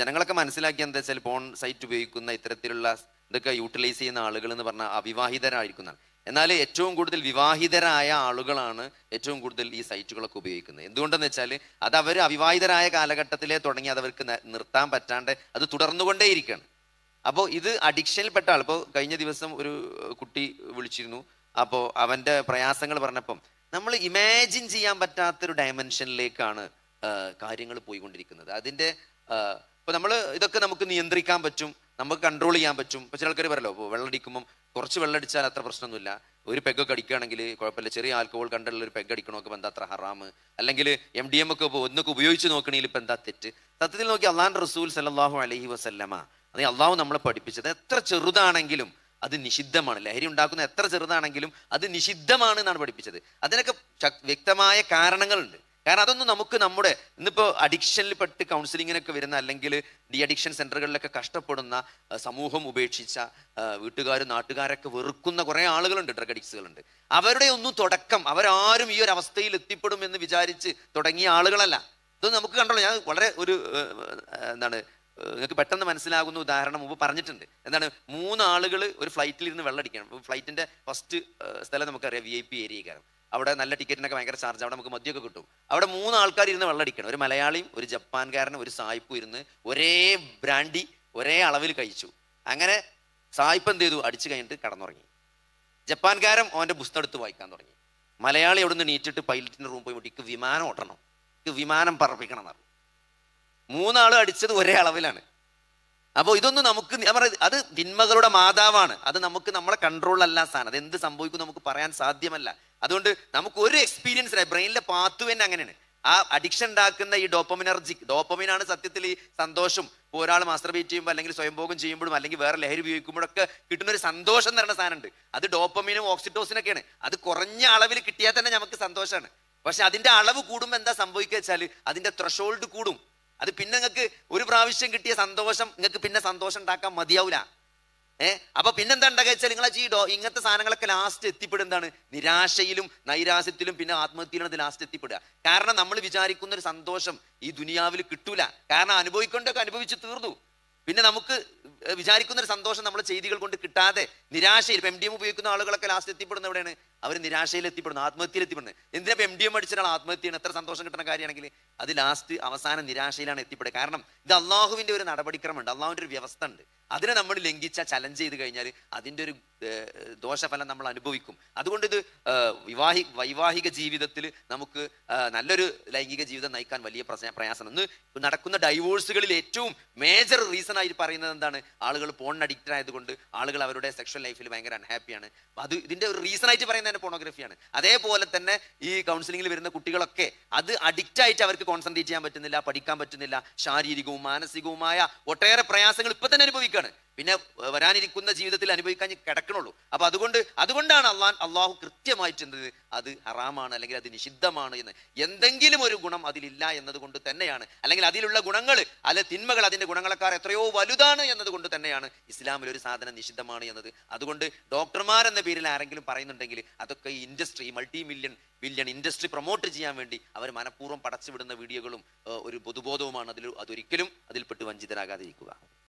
ജനങ്ങളൊക്കെ മനസ്സിലാക്കി എന്താ വെച്ചാൽ ഫോൺ സൈറ്റ് ഉപയോഗിക്കുന്ന ഇത്തരത്തിലുള്ള ഇതൊക്കെ യൂട്ടിലൈസ് ചെയ്യുന്ന ആളുകൾ എന്ന് പറഞ്ഞാൽ അവിവാഹിതരായിരിക്കുന്ന എന്നാൽ ഏറ്റവും കൂടുതൽ വിവാഹിതരായ ആളുകളാണ് ഏറ്റവും കൂടുതൽ ഈ സൈറ്റുകളൊക്കെ ഉപയോഗിക്കുന്നത് എന്തുകൊണ്ടെന്ന് വെച്ചാൽ അത് അവർ അവിവാഹിതരായ കാലഘട്ടത്തിലെ തുടങ്ങി അത് അവർക്ക് നിർത്താൻ പറ്റാണ്ട് അത് തുടർന്നുകൊണ്ടേയിരിക്കുകയാണ് അപ്പോൾ ഇത് അഡിക്ഷനിൽപ്പെട്ട ആൾ ഇപ്പോൾ കഴിഞ്ഞ ദിവസം ഒരു കുട്ടി വിളിച്ചിരുന്നു അപ്പോൾ അവൻ്റെ പ്രയാസങ്ങൾ പറഞ്ഞപ്പം നമ്മൾ ഇമാജിൻ ചെയ്യാൻ പറ്റാത്തൊരു ഡയമെൻഷനിലേക്കാണ് കാര്യങ്ങൾ പോയിക്കൊണ്ടിരിക്കുന്നത് അതിൻ്റെ അപ്പോൾ നമ്മൾ ഇതൊക്കെ നമുക്ക് നിയന്ത്രിക്കാൻ പറ്റും നമുക്ക് കൺട്രോൾ ചെയ്യാൻ പറ്റും ചില ആൾക്കാർ പറയല്ലോ വെള്ളം അടിക്കുമ്പോൾ കുറച്ച് അടിച്ചാൽ അത്ര പ്രശ്നമൊന്നുമില്ല ഒരു പെഗൊക്കെ അടിക്കുകയാണെങ്കിൽ കുഴപ്പമില്ല ചെറിയ ആൽക്കഹോൾ കണ്ടുള്ള ഒരു പെഗ് അടിക്കണമൊക്കെ എന്താ അത്ര ഹറാമ് അല്ലെങ്കിൽ എം ഡി എം ഒക്കെ ഇപ്പോൾ ഒന്നൊക്കെ ഉപയോഗിച്ച് നോക്കണെങ്കിൽ ഇപ്പം എന്താ തെറ്റ് സത്യത്തിൽ നോക്കി അള്ളാഹാൻ റസൂൽ സല്ലാഹു അലഹി വസല്ലമ അത് അള്ളാഹു നമ്മളെ പഠിപ്പിച്ചത് എത്ര ചെറുതാണെങ്കിലും അത് നിഷിദ്ധമാണ് ലഹരി ഉണ്ടാക്കുന്ന എത്ര ചെറുതാണെങ്കിലും അത് നിഷിദ്ധമാണ് എന്നാണ് പഠിപ്പിച്ചത് അതിനൊക്കെ വ്യക്തമായ കാരണങ്ങളുണ്ട് കാരണം അതൊന്നും നമുക്ക് നമ്മുടെ ഇന്നിപ്പോൾ അഡിക്ഷനിൽ പെട്ട് കൗൺസിലിങ്ങിനൊക്കെ വരുന്ന അല്ലെങ്കിൽ ഡി അഡിക്ഷൻ സെൻ്ററുകളിലൊക്കെ കഷ്ടപ്പെടുന്ന സമൂഹം ഉപേക്ഷിച്ച വീട്ടുകാരും നാട്ടുകാരൊക്കെ വെറുക്കുന്ന കുറേ ആളുകളുണ്ട് ഡ്രഗ് അഡിക്സുകളുണ്ട് അവരുടെ ഒന്നും തുടക്കം അവരാരും ഈ ഒരു അവസ്ഥയിൽ എത്തിപ്പെടും എന്ന് വിചാരിച്ച് തുടങ്ങിയ ആളുകളല്ല ഇതൊന്നും നമുക്ക് കണ്ടല്ലോ ഞാൻ വളരെ ഒരു എന്താണ് നിങ്ങൾക്ക് പെട്ടെന്ന് മനസ്സിലാകുന്ന ഉദാഹരണം മുമ്പ് പറഞ്ഞിട്ടുണ്ട് എന്താണ് മൂന്ന് ആളുകൾ ഒരു ഫ്ലൈറ്റിൽ ഇരുന്ന് വെള്ളടിക്കണം ഫ്ലൈറ്റിന്റെ ഫസ്റ്റ് സ്ഥലം നമുക്കറിയാം വി ഐ പി ഏരിയ കാരണം അവിടെ നല്ല ടിക്കറ്റിനൊക്കെ ഭയങ്കര ചാർജ് അവിടെ നമുക്ക് മദ്യമൊക്കെ കിട്ടും അവിടെ മൂന്ന് ആൾക്കാർ ഇരുന്ന് വെള്ളടിക്കണം ഒരു മലയാളിയും ഒരു ജപ്പാൻകാരനും ഒരു സായിപ്പും ഇരുന്ന് ഒരേ ബ്രാൻഡി ഒരേ അളവിൽ കഴിച്ചു അങ്ങനെ സായിപ്പ് എന്ത് ചെയ്തു അടിച്ചു കഴിഞ്ഞിട്ട് കടന്നുറങ്ങി ജപ്പാൻകാരൻ ഓൻ്റെ പുസ്തകം എടുത്ത് വായിക്കാൻ തുടങ്ങി മലയാളി അവിടെ നിന്ന് നീറ്റിട്ട് പൈലറ്റിൻ്റെ റൂം പോയി ഇക്ക് വിമാനം ഓട്ടണം ഇക്ക് വിമാനം പറപ്പിക്കണം എന്നറിഞ്ഞു മൂന്നാളും അടിച്ചത് ഒരേ അളവിലാണ് അപ്പോൾ ഇതൊന്നും നമുക്ക് ഞാൻ അത് തിന്മകളുടെ മാതാവാണ് അത് നമുക്ക് നമ്മളെ കൺട്രോളിലല്ല സാധനം അത് എന്ത് സംഭവിക്കും നമുക്ക് പറയാൻ സാധ്യമല്ല അതുകൊണ്ട് നമുക്ക് ഒരു എക്സ്പീരിയൻസ് ബ്രെയിനിലെ പാത്തു തന്നെ അങ്ങനെയാണ് ആ അഡിക്ഷൻ ഉണ്ടാക്കുന്ന ഈ ഡോപ്പമിനർജിക് ഡോപ്പമിനാണ് സത്യത്തിൽ ഈ സന്തോഷം ഇപ്പോൾ ഒരാൾ മാസ്റ്റർബേറ്റ് ചെയ്യുമ്പോൾ അല്ലെങ്കിൽ സ്വയംഭോഗം ചെയ്യുമ്പോഴും അല്ലെങ്കിൽ വേറെ ലഹരി ഉപയോഗിക്കുമ്പോഴൊക്കെ കിട്ടുന്ന ഒരു സന്തോഷം എന്ന് പറയുന്ന സാധനമുണ്ട് അത് ഡോപ്പമിനും ഒക്കെയാണ് അത് കുറഞ്ഞ അളവിൽ കിട്ടിയാൽ തന്നെ നമുക്ക് സന്തോഷമാണ് പക്ഷെ അതിന്റെ അളവ് കൂടുമ്പോൾ എന്താ സംഭവിക്കുക വെച്ചാൽ അതിന്റെ ത്രഷോൾഡ് കൂടും അത് പിന്നെ നിങ്ങൾക്ക് ഒരു പ്രാവശ്യം കിട്ടിയ സന്തോഷം നിങ്ങൾക്ക് പിന്നെ സന്തോഷം ഉണ്ടാക്കാൻ മതിയാവില്ല ഏഹ് അപ്പൊ പിന്നെന്താ ഉണ്ടാകുക വെച്ചാൽ നിങ്ങളെ ചെയ്യോ ഇങ്ങനത്തെ സാധനങ്ങളൊക്കെ ലാസ്റ്റ് എത്തിപ്പെടുന്നതാണ് എന്താണ് നിരാശയിലും നൈരാശ്യത്തിലും പിന്നെ ആത്മഹത്യയിലും അത് ലാസ്റ്റ് എത്തിപ്പെടുക കാരണം നമ്മൾ വിചാരിക്കുന്ന ഒരു സന്തോഷം ഈ ദുനിയാവിൽ കിട്ടൂല കാരണം അനുഭവിക്കൊണ്ടൊക്കെ അനുഭവിച്ചു തീർന്നു പിന്നെ നമുക്ക് വിചാരിക്കുന്ന ഒരു സന്തോഷം നമ്മൾ ചെയ്തികൾ കൊണ്ട് കിട്ടാതെ നിരാശയിൽ ഇപ്പം എം ഡി എം ഉപയോഗിക്കുന്ന ആളുകളൊക്കെ ലാസ്റ്റ് എത്തിപ്പെടുന്ന എവിടെയാണ് അവർ നിരാശയിൽ എത്തിപ്പെടുന്നു ആത്മഹത്യയിൽ എത്തിപ്പെടുന്നത് എന്തിനാ എം ഡി എം അടിച്ച ഒരാൾ ആത്മഹത്യയാണ് എത്ര സന്തോഷം കിട്ടുന്ന കാര്യമാണെങ്കിൽ അത് ലാസ്റ്റ് അവസാന നിരാശയിലാണ് എത്തിപ്പെടുക കാരണം ഇത് അള്ളാഹുവിന്റെ ഒരു നടപടിക്രമമുണ്ട് അള്ളാഹുവിന്റെ ഒരു വ്യവസ്ഥ ഉണ്ട് അതിനെ നമ്മൾ ലംഘിച്ച ചലഞ്ച് ചെയ്ത് കഴിഞ്ഞാൽ അതിൻ്റെ ഒരു ദോഷഫലം നമ്മൾ അനുഭവിക്കും അതുകൊണ്ട് ഇത് വിവാഹി വൈവാഹിക ജീവിതത്തിൽ നമുക്ക് നല്ലൊരു ലൈംഗിക ജീവിതം നയിക്കാൻ വലിയ പ്രയാസം ഇന്ന് നടക്കുന്ന ഡൈവോഴ്സുകളിൽ ഏറ്റവും മേജർ റീസൺ ആയി പറയുന്നത് എന്താണ് ആളുകൾ പോൺ അഡിക്റ്റഡ് ആയതുകൊണ്ട് ആളുകൾ അവരുടെ സെക്ഷൽ ലൈഫിൽ ഭയങ്കര അൺഹാപ്പിയാണ് അത് ഇതിൻ്റെ ഒരു റീസൺ ആയിട്ട് പറയുന്നത് തന്നെ പോണോഗ്രഫിയാണ് അതേപോലെ തന്നെ ഈ കൗൺസിലിംഗിൽ വരുന്ന കുട്ടികളൊക്കെ അത് അഡിക്റ്റ് ആയിട്ട് അവർക്ക് കോൺസെൻട്രേറ്റ് ചെയ്യാൻ പറ്റുന്നില്ല പഠിക്കാൻ പറ്റുന്നില്ല ശാരീരികവും മാനസികവുമായ ഒട്ടേറെ പ്രയാസങ്ങൾ ഇപ്പൊ തന്നെ അനുഭവിക്കുകയാണ് പിന്നെ വരാനിരിക്കുന്ന ജീവിതത്തിൽ അനുഭവിക്കാൻ കിടക്കണുള്ളൂ അപ്പൊ അതുകൊണ്ട് അതുകൊണ്ടാണ് അള്ളാൻ അള്ളാഹു കൃത്യമായിട്ട് എന്തത് അത് ഹറാമാണ് അല്ലെങ്കിൽ അത് നിഷിദ്ധമാണ് എന്ന് എന്തെങ്കിലും ഒരു ഗുണം അതിലില്ല എന്നതുകൊണ്ട് തന്നെയാണ് അല്ലെങ്കിൽ അതിലുള്ള ഗുണങ്ങൾ അല്ലെ തിന്മകൾ അതിന്റെ ഗുണങ്ങളെക്കാർ എത്രയോ വലുതാണ് എന്നതുകൊണ്ട് തന്നെയാണ് ഇസ്ലാമിൽ ഒരു സാധനം നിഷിദ്ധമാണ് എന്നത് അതുകൊണ്ട് എന്ന പേരിൽ ആരെങ്കിലും പറയുന്നുണ്ടെങ്കിൽ അതൊക്കെ ഈ industry multi million billion industry promote ചെയ്യാൻ വേണ്ടി അവർ മനഃപൂർവ്വം പടച്ചുവിടുന്ന വീഡിയോകളും ഒരു പൊതുബോധവുമാണ് അതിൽ അതൊരിക്കലും അതിൽപ്പെട്ട് വഞ്ചിതരാകാതിരിക്കുക